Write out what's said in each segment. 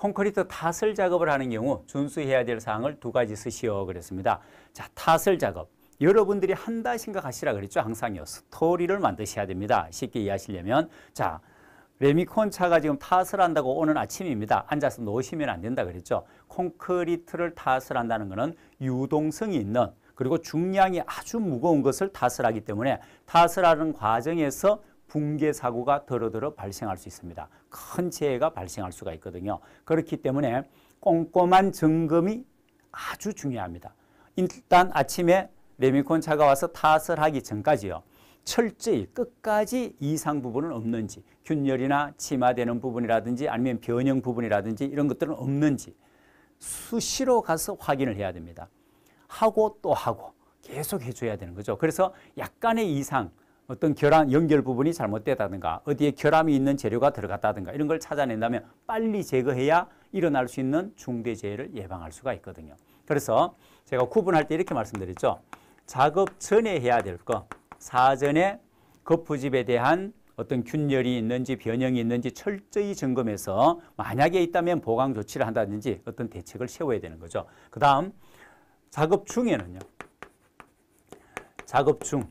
콘크리트 타설 작업을 하는 경우 준수해야 될 사항을 두 가지 쓰시오 그랬습니다. 자, 타설 작업. 여러분들이 한다 생각하시라 그랬죠. 항상요. 스토리를 만드셔야 됩니다. 쉽게 이해하시려면 자, 레미콘 차가 지금 타을 한다고 오는 아침입니다. 앉아서 놓으시면 안 된다 그랬죠. 콘크리트를 타을 한다는 것은 유동성이 있는 그리고 중량이 아주 무거운 것을 타을 하기 때문에 타을 하는 과정에서 붕괴 사고가 더러더러 발생할 수 있습니다. 큰 재해가 발생할 수가 있거든요. 그렇기 때문에 꼼꼼한 점검이 아주 중요합니다. 일단 아침에 레미콘 차가 와서 타을 하기 전까지요. 철저히 끝까지 이상 부분은 없는지 균열이나 침하되는 부분이라든지 아니면 변형 부분이라든지 이런 것들은 없는지 수시로 가서 확인을 해야 됩니다. 하고 또 하고 계속 해줘야 되는 거죠. 그래서 약간의 이상, 어떤 결함 연결 부분이 잘못되다든가 어디에 결함이 있는 재료가 들어갔다든가 이런 걸 찾아낸다면 빨리 제거해야 일어날 수 있는 중대 재해를 예방할 수가 있거든요. 그래서 제가 구분할 때 이렇게 말씀드렸죠. 작업 전에 해야 될 거, 사전에 거푸집에 대한 어떤 균열이 있는지 변형이 있는지 철저히 점검해서 만약에 있다면 보강 조치를 한다든지 어떤 대책을 세워야 되는 거죠. 그 다음 작업 중에는요. 작업 중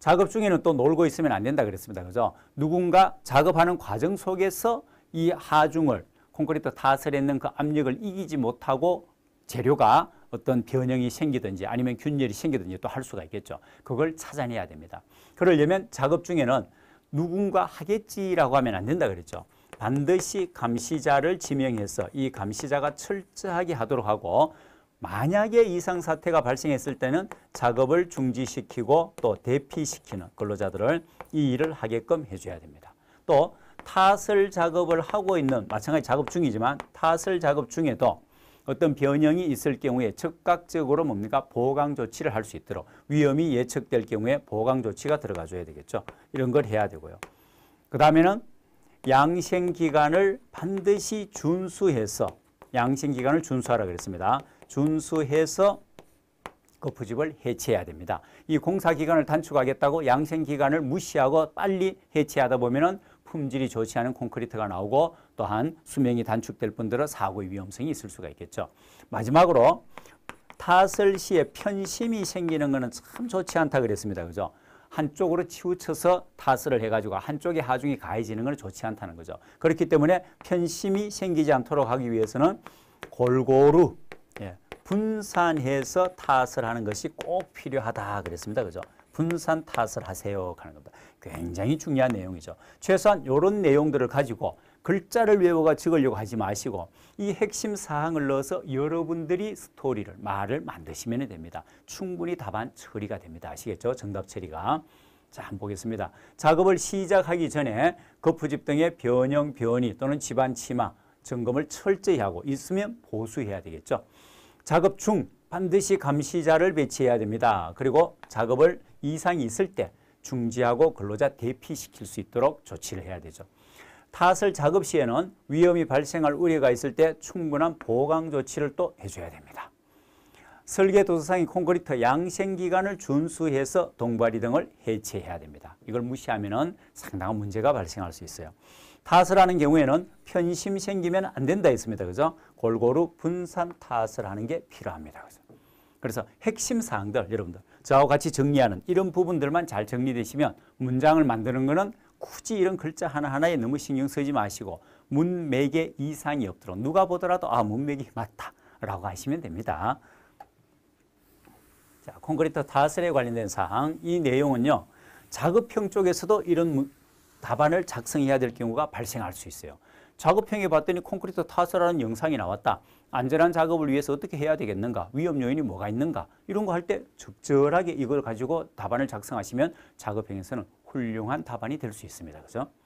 작업 중에는 또 놀고 있으면 안 된다 그랬습니다. 그죠? 누군가 작업하는 과정 속에서 이 하중을 콘크리트 타설에 있는 그 압력을 이기지 못하고 재료가 어떤 변형이 생기든지 아니면 균열이 생기든지 또 할 수가 있겠죠. 그걸 찾아내야 됩니다. 그러려면 작업 중에는 누군가 하겠지라고 하면 안 된다 그랬죠. 반드시 감시자를 지명해서 이 감시자가 철저하게 하도록 하고 만약에 이상 사태가 발생했을 때는 작업을 중지시키고 또 대피시키는 근로자들을 이 일을 하게끔 해줘야 됩니다. 또타을 작업을 하고 있는 마찬가지 작업 중이지만 타을 작업 중에도 어떤 변형이 있을 경우에 즉각적으로 뭡니까 보강 조치를 할 수 있도록 위험이 예측될 경우에 보강 조치가 들어가줘야 되겠죠. 이런 걸 해야 되고요. 그 다음에는 양생 기간을 반드시 준수해서 양생 기간을 준수하라 그랬습니다. 준수해서 그 부집을 해체해야 됩니다. 이 공사 기간을 단축하겠다고 양생 기간을 무시하고 빨리 해체하다 보면은 품질이 좋지 않은 콘크리트가 나오고 또한 수명이 단축될 뿐더러 사고의 위험성이 있을 수가 있겠죠. 마지막으로 타설 시에 편심이 생기는 것은 참 좋지 않다 그랬습니다. 그죠? 한쪽으로 치우쳐서 타설을 해가지고 한쪽의 하중이 가해지는 것은 좋지 않다는 거죠. 그렇기 때문에 편심이 생기지 않도록 하기 위해서는 골고루 분산해서 탓을 하는 것이 꼭 필요하다 그랬습니다. 그죠? 분산 탓을 하세요 하는 겁니다. 굉장히 중요한 내용이죠. 최소한 이런 내용들을 가지고 글자를 외워가 적으려고 하지 마시고 이 핵심 사항을 넣어서 여러분들이 스토리를 말을 만드시면 됩니다. 충분히 답안 처리가 됩니다. 아시겠죠? 정답 처리가. 자, 한번 보겠습니다. 작업을 시작하기 전에 거푸집 등의 변형, 변이 또는 집안 치마 점검을 철저히 하고 있으면 보수해야 되겠죠. 작업 중 반드시 감시자를 배치해야 됩니다. 그리고 작업을 이상이 있을 때 중지하고 근로자 대피시킬 수 있도록 조치를 해야 되죠. 타설 작업 시에는 위험이 발생할 우려가 있을 때 충분한 보강 조치를 또 해줘야 됩니다. 설계도서상의 콘크리트 양생기간을 준수해서 동발이 등을 해체해야 됩니다. 이걸 무시하면 상당한 문제가 발생할 수 있어요. 타설 하는 경우에는 편심 생기면 안 된다 했습니다. 그죠? 골고루 분산 타설 하는 게 필요합니다. 그죠? 그래서 핵심 사항들 여러분들 저하고 같이 정리하는 이런 부분들만 잘 정리되시면 문장을 만드는 거는 굳이 이런 글자 하나하나에 너무 신경 쓰지 마시고 문맥에 이상이 없도록 누가 보더라도 아 문맥이 맞다라고 하시면 됩니다. 자, 콘크리트 타스에 관련된 사항 이 내용은요. 작업형 쪽에서도 이런 답안을 작성해야 될 경우가 발생할 수 있어요. 작업형에 봤더니 콘크리트 타설하는 영상이 나왔다. 안전한 작업을 위해서 어떻게 해야 되겠는가? 위험 요인이 뭐가 있는가? 이런 거 할 때 적절하게 이걸 가지고 답안을 작성하시면 작업형에서는 훌륭한 답안이 될 수 있습니다. 그죠?